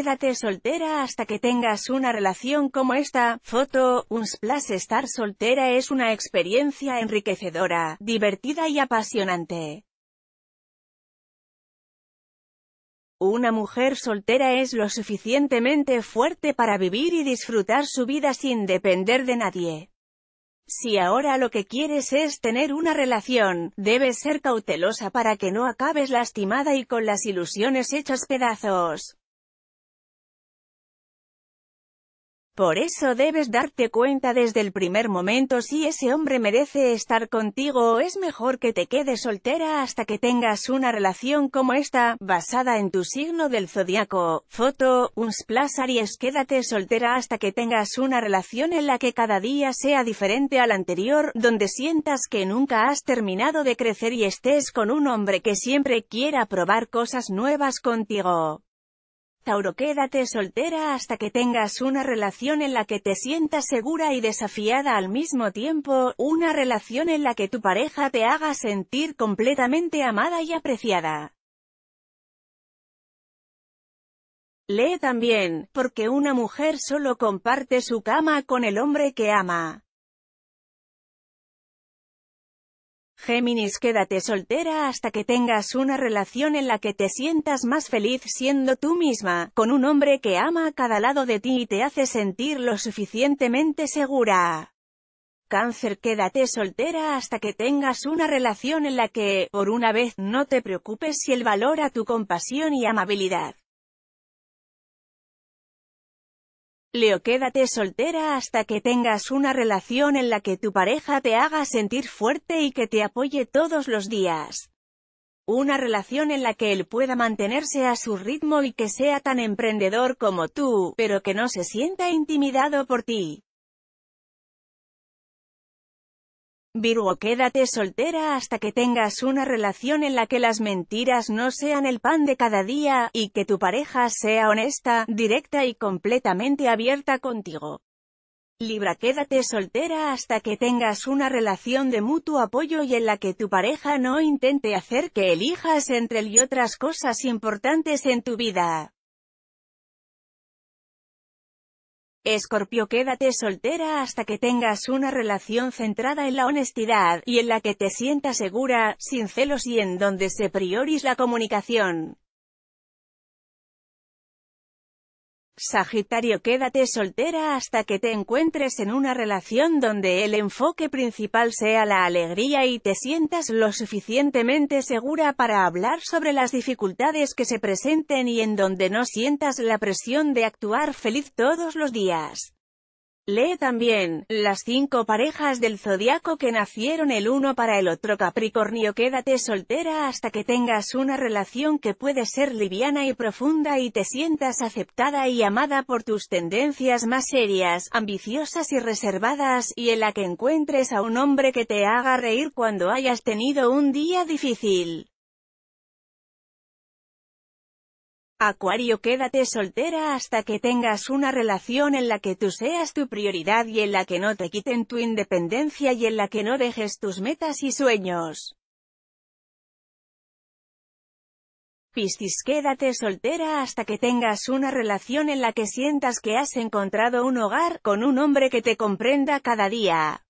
Quédate soltera hasta que tengas una relación como esta. Foto, un splash estar soltera es una experiencia enriquecedora, divertida y apasionante. Una mujer soltera es lo suficientemente fuerte para vivir y disfrutar su vida sin depender de nadie. Si ahora lo que quieres es tener una relación, debes ser cautelosa para que no acabes lastimada y con las ilusiones hechas pedazos. Por eso debes darte cuenta desde el primer momento si ese hombre merece estar contigo o es mejor que te quedes soltera hasta que tengas una relación como esta, basada en tu signo del zodiaco. Foto, Uns Aries Quédate soltera hasta que tengas una relación en la que cada día sea diferente al anterior, donde sientas que nunca has terminado de crecer y estés con un hombre que siempre quiera probar cosas nuevas contigo. Tauro quédate soltera hasta que tengas una relación en la que te sientas segura y desafiada al mismo tiempo, una relación en la que tu pareja te haga sentir completamente amada y apreciada. Lee también, porque una mujer solo comparte su cama con el hombre que ama. Géminis quédate soltera hasta que tengas una relación en la que te sientas más feliz siendo tú misma, con un hombre que ama a cada lado de ti y te hace sentir lo suficientemente segura. Cáncer quédate soltera hasta que tengas una relación en la que, por una vez, no te preocupes si él valora tu compasión y amabilidad. Leo quédate soltera hasta que tengas una relación en la que tu pareja te haga sentir fuerte y que te apoye todos los días. Una relación en la que él pueda mantenerse a su ritmo y que sea tan emprendedor como tú, pero que no se sienta intimidado por ti. Virgo quédate soltera hasta que tengas una relación en la que las mentiras no sean el pan de cada día, y que tu pareja sea honesta, directa y completamente abierta contigo. Libra quédate soltera hasta que tengas una relación de mutuo apoyo y en la que tu pareja no intente hacer que elijas entre él y otras cosas importantes en tu vida. Escorpio quédate soltera hasta que tengas una relación centrada en la honestidad, y en la que te sientas segura, sin celos y en donde se priorice la comunicación. Sagitario quédate soltera hasta que te encuentres en una relación donde el enfoque principal sea la alegría y te sientas lo suficientemente segura para hablar sobre las dificultades que se presenten y en donde no sientas la presión de actuar feliz todos los días. Lee también, las cinco parejas del zodiaco que nacieron el uno para el otro Capricornio quédate soltera hasta que tengas una relación que puede ser liviana y profunda y te sientas aceptada y amada por tus tendencias más serias, ambiciosas y reservadas, y en la que encuentres a un hombre que te haga reír cuando hayas tenido un día difícil. Acuario quédate soltera hasta que tengas una relación en la que tú seas tu prioridad y en la que no te quiten tu independencia y en la que no dejes tus metas y sueños. Piscis quédate soltera hasta que tengas una relación en la que sientas que has encontrado un hogar, con un hombre que te comprenda cada día.